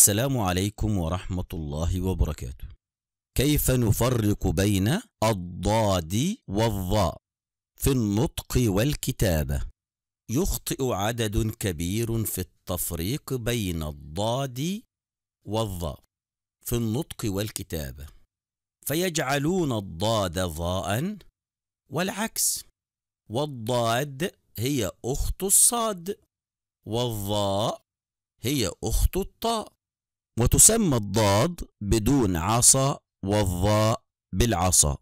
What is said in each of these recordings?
السلام عليكم ورحمة الله وبركاته كيف نفرق بين الضاد والظاء في النطق والكتابة يخطئ عدد كبير في التفريق بين الضاد والظاء في النطق والكتابة فيجعلون الضاد ظاء والعكس والضاد هي أخت الصاد والظاء هي أخت الطاء وتسمى الضاد بدون عصا والظاء بالعصا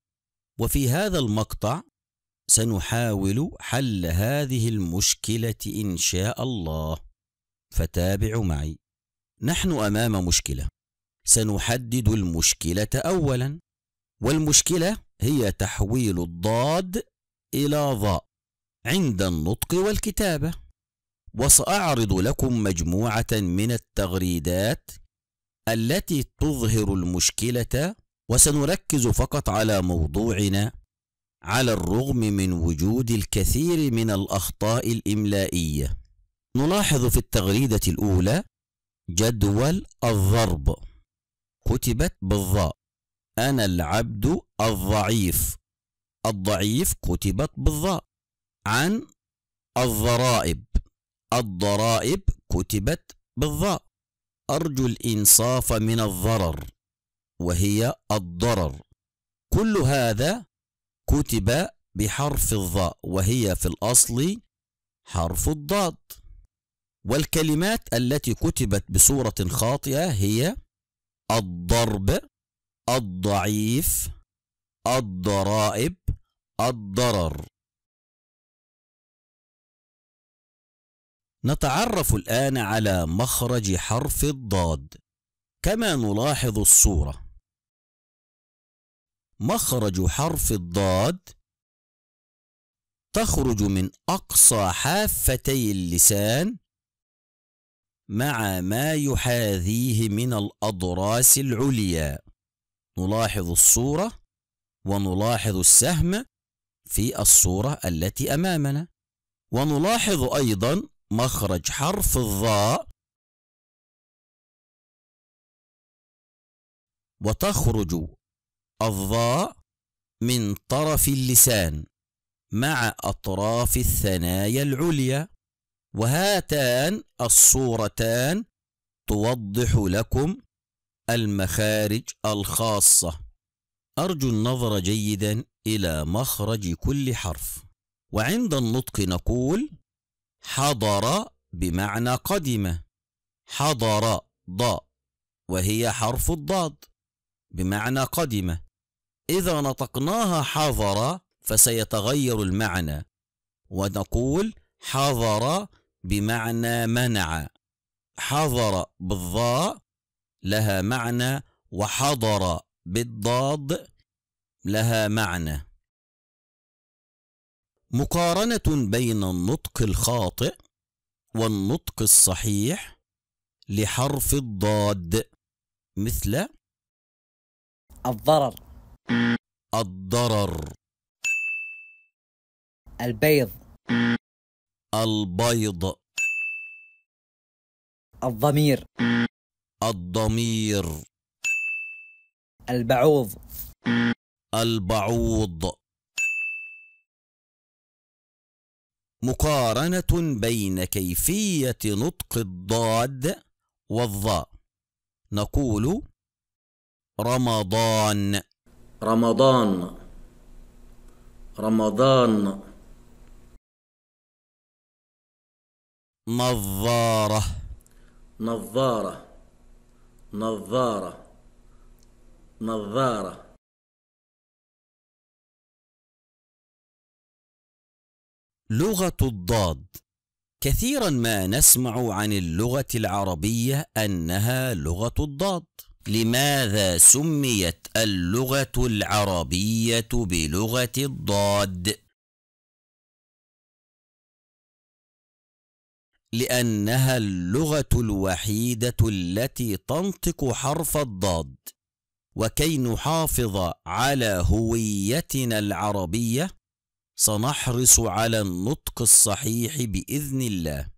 وفي هذا المقطع سنحاول حل هذه المشكلة إن شاء الله فتابعوا معي نحن أمام مشكلة سنحدد المشكلة أولا والمشكلة هي تحويل الضاد إلى ظاء عند النطق والكتابة وسأعرض لكم مجموعة من التغريدات التي تظهر المشكلة وسنركز فقط على موضوعنا على الرغم من وجود الكثير من الأخطاء الإملائية نلاحظ في التغريدة الأولى جدول الضرب كتبت بالضاء أنا العبد الضعيف الضعيف كتبت بالضاء عن الضرائب الضرائب كتبت بالضاء أرجو الإنصاف من الضرر وهي الضرر كل هذا كتب بحرف الضاء وهي في الأصل حرف الضاد والكلمات التي كتبت بصورة خاطئة هي الضرب الضعيف الضرائب الضرر نتعرف الآن على مخرج حرف الضاد كما نلاحظ الصورة مخرج حرف الضاد تخرج من أقصى حافتي اللسان مع ما يحاذيه من الأضراس العليا نلاحظ الصورة ونلاحظ السهم في الصورة التي أمامنا ونلاحظ أيضا مخرج حرف الظاء وتخرج الظاء من طرف اللسان مع أطراف الثنايا العليا وهاتان الصورتان توضح لكم المخارج الخاصة أرجو النظر جيدا إلى مخرج كل حرف وعند النطق نقول حضر بمعنى قدم حضر ض وهي حرف الضاد بمعنى قدم إذا نطقناها حضر فسيتغير المعنى ونقول حضر بمعنى منع حضر بالضاء لها معنى وحضر بالضاد لها معنى مقارنة بين النطق الخاطئ والنطق الصحيح لحرف الضاد مثل الضرر الضرر البيض البيض الضمير الضمير البعوض البعوض مقارنة بين كيفية نطق الضاد والظاء نقول رمضان رمضان رمضان نظارة نظارة نظارة نظارة لغة الضاد كثيرا ما نسمع عن اللغة العربية أنها لغة الضاد لماذا سميت اللغة العربية بلغة الضاد؟ لأنها اللغة الوحيدة التي تنطق حرف الضاد وكي نحافظ على هويتنا العربيه سنحرص على النطق الصحيح باذن الله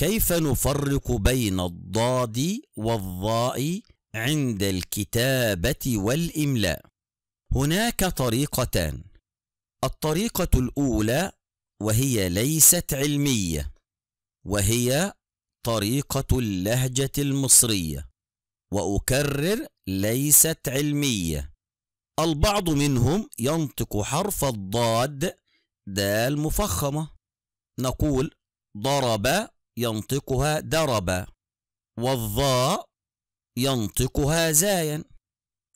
كيف نفرق بين الضاد والضاء عند الكتابه والاملاء هناك طريقتان الطريقه الاولى وهي ليست علميه وهي طريقه اللهجه المصريه واكرر ليست علميه البعض منهم ينطق حرف الضاد دال مفخمة نقول ضرب ينطقها درب والظاء ينطقها زايا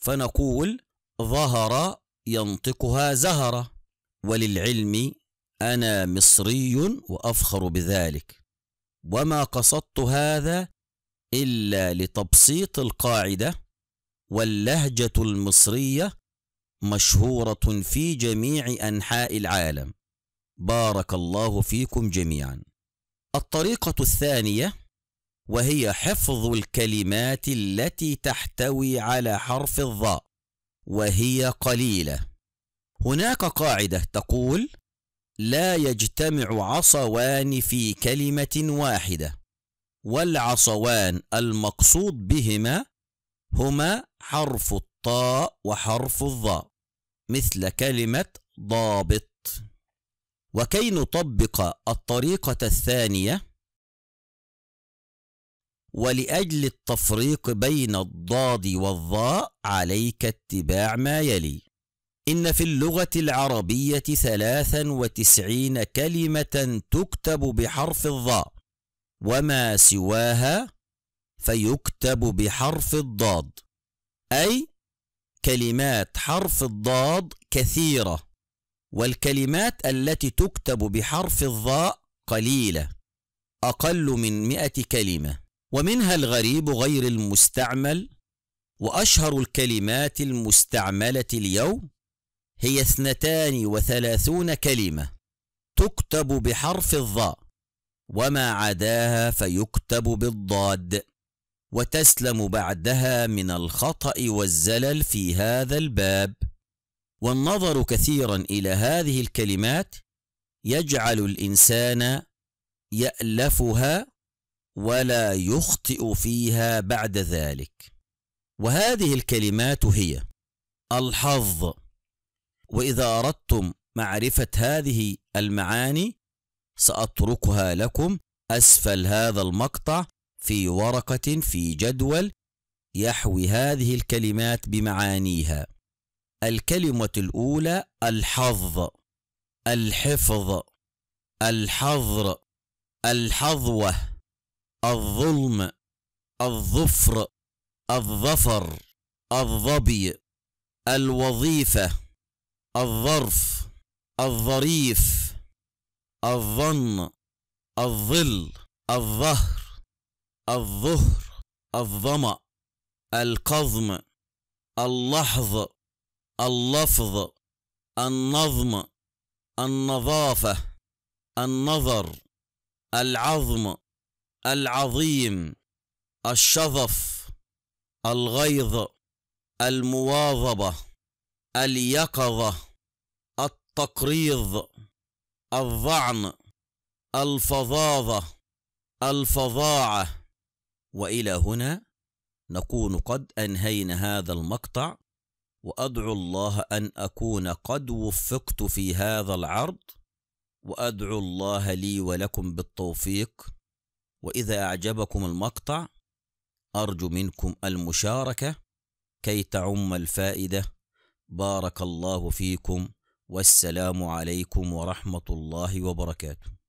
فنقول ظهر ينطقها زهر وللعلم أنا مصري وأفخر بذلك وما قصدت هذا إلا لتبسيط القاعدة واللهجة المصرية مشهورة في جميع أنحاء العالم بارك الله فيكم جميعا الطريقة الثانية وهي حفظ الكلمات التي تحتوي على حرف الظاء وهي قليلة هناك قاعدة تقول لا يجتمع عصوان في كلمة واحدة والعصوان المقصود بهما هما حرف الطاء وحرف الظاء مثل كلمة ضابط وكي نطبق الطريقة الثانية ولأجل التفريق بين الضاد والظاء عليك اتباع ما يلي إن في اللغة العربية ثلاثا وتسعين كلمة تكتب بحرف الظاء وما سواها فيكتب بحرف الضاد أي كلمات حرف الضاد كثيرة والكلمات التي تكتب بحرف الضاء قليلة أقل من مئة كلمة ومنها الغريب غير المستعمل وأشهر الكلمات المستعملة اليوم هي اثنتان وثلاثون كلمة تكتب بحرف الضاء وما عداها فيكتب بالضاد وتسلم بعدها من الخطا والزلل في هذا الباب والنظر كثيرا الى هذه الكلمات يجعل الانسان يالفها ولا يخطئ فيها بعد ذلك وهذه الكلمات هي الحظ واذا اردتم معرفه هذه المعاني ساتركها لكم اسفل هذا المقطع في ورقة في جدول يحوي هذه الكلمات بمعانيها الكلمة الأولى الحظ الحفظ الحظر الحظوة الظلم الظفر الظفر الظبي الوظيفة الظرف الظريف الظن الظل الظهر الظهر الظمأ القضم اللحظ اللفظ النظم النظافة النظر العظم العظيم الشظف الغيظ المواظبة اليقظة التقريض الظعن الفظاظة الفظاعة والى هنا نكون قد انهينا هذا المقطع وادعو الله ان اكون قد وفقت في هذا العرض وادعو الله لي ولكم بالتوفيق واذا اعجبكم المقطع ارجو منكم المشاركه كي تعم الفائده بارك الله فيكم والسلام عليكم ورحمه الله وبركاته